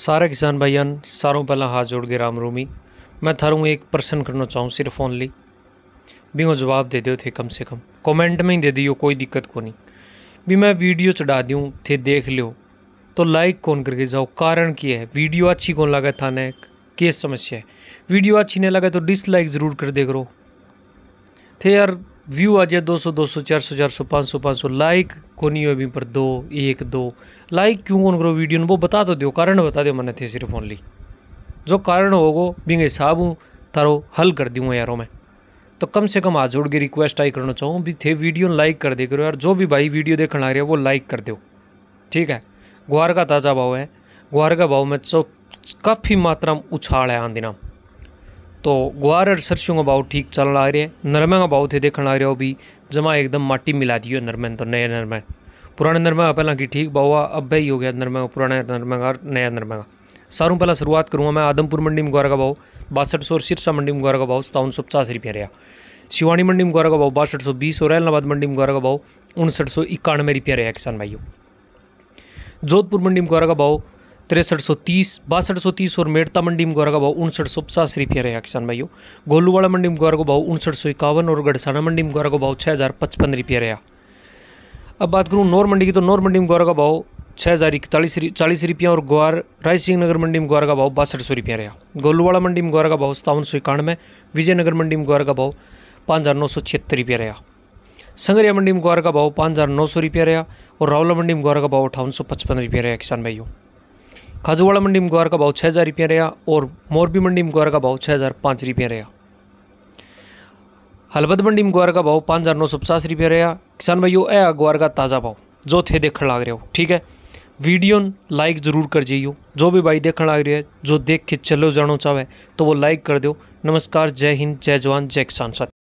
सारे किसान भाईयान सारों पहला हाथ जोड़ के राम रूमी मैं थारू एक प्रश्न करना चाहूँ सिर्फ ओनली भी वो जवाब दे दियो थे कम से कम कमेंट में ही दे दियो कोई दिक्कत को नहीं भी मैं वीडियो चढ़ा दूँ थे देख लियो तो लाइक कौन करके जाओ कारण क्या है वीडियो अच्छी कौन लगा थाने केस समस्या है वीडियो अच्छी नहीं लगा तो डिसलाइक ज़रूर कर दे करो थे यार व्यू आ जाए 200 200 400 400 500 500 लाइक कोनी नहीं हो पर दो एक दो लाइक क्यों कौन करो वीडियो ने वो बता तो दो कारण बता दो मैंने थे सिर्फ ओनली जो कारण होगो बिंगे हिसाब हूँ तारो हल कर दूँगा यारों में तो कम से कम आज जोड़ के रिक्वेस्ट आई करना चाहूँ भी थे वीडियो लाइक कर दे करो यार जो भी भाई वीडियो देखने आ रहा है वो लाइक कर दो ठीक है ग्वार का ताज़ा भाव है ग्वार का भाव में चौ काफ़ी मात्रा में उछाल है आंदिना तो ग्वार और सरसों का भाव ठीक चल रहा है नरमे का भाव थे देखने आ रहा हो भी जमा एकदम माटी मिला दी नरमे तो नया नरमे पुराने नरमे का पहला की ठीक भाव अब भाई हो गया नरमा का पुराने नरमा का नया नरमा का सारों पहला शुरुआत करूँगा मैं आदमपुर मंडी में ग्वार का भाव बासठ सौ और सिरसा मंडी में ग्वार का भाव सतावन सौ पचास रुपया रहा शिवानी मंडी में ग्वार का भाव बासठ सौ बीस और एलनाबाद मंडी में ग्वार का भाव उनसठ सौ इक्यानवे रुपया रहा किसान भाइयों जोधपुर मंडी में ग्वार का भाव तिरसठ सौ तीस बासठ सौ तीस और मेड़ता मंडी में गौरा का भाव उनसठ सौ पचास रुपया रहा किसान भाइयों गोलूवाड़ा मंडी में गौरा का भाव उनसठ सौ इक्यावन और गढ़साना मंडी में गौरा का भाव छः हज़ार पचपन रुपया रहा अब बात करूँ नौर मंडी की तो नौर मंडी में गौरा का भाव छः हज़ार इकतालीस चालीस रुपया और ग्वार रायसिंह नगर मंडी में ग्वार का भाव बासठ सौ रुपया रहा गोलूवाड़ा मंडी में ग्वार का भाव सतावन सौ इक्यानवे विजयनगर मंडी में ग्वार का भाव पाँच हज़ार नौ सौ छिहत्तर रुपया रहा संगरिया मंडी में ग्वार का भाव पाँच हज़ार नौ सौ रुपया रहा और रावला मंडी में ग्वार का भाव अठावन सौ पचपन रुपया रहा किसान भाइयों खाजूवाड़ा मंडी में गुआर का भाव छः हज़ार रुपया रहा और मोरबी मंडी में गुआर का भाव छः हज़ार पाँच रुपया रहा हलबद मंडी में गुआर का भाव पाँच हज़ार नौ सौ पचास रुपया रहा किसान भाइयों ए गुआर का ताज़ा भाव जो थे देखने लग रहे हो ठीक है वीडियो लाइक ज़रूर कर जाइयो जो भी भाई देखने लग रही है जो देख के चलो जानो चाहे तो वो लाइक कर दो नमस्कार जय हिंद जय जवान जय किसान साथी